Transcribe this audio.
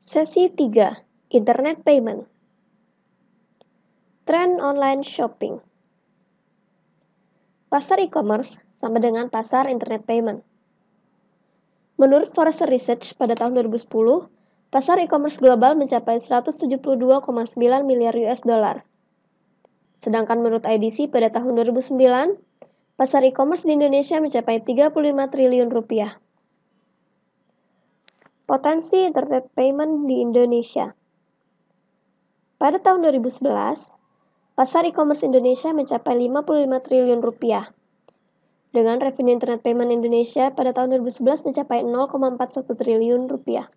Sesi 3. Internet Payment Trend Online Shopping Pasar e-commerce sama dengan pasar internet payment. Menurut Forrester Research pada tahun 2010, pasar e-commerce global mencapai 172,9 miliar US dollar. Sedangkan menurut IDC pada tahun 2009, pasar e-commerce di Indonesia mencapai 35 triliun rupiah. Potensi Internet Payment di Indonesia Pada tahun 2011, pasar e-commerce Indonesia mencapai 55 triliun rupiah. Dengan revenue internet payment Indonesia pada tahun 2011 mencapai 0,41 triliun rupiah.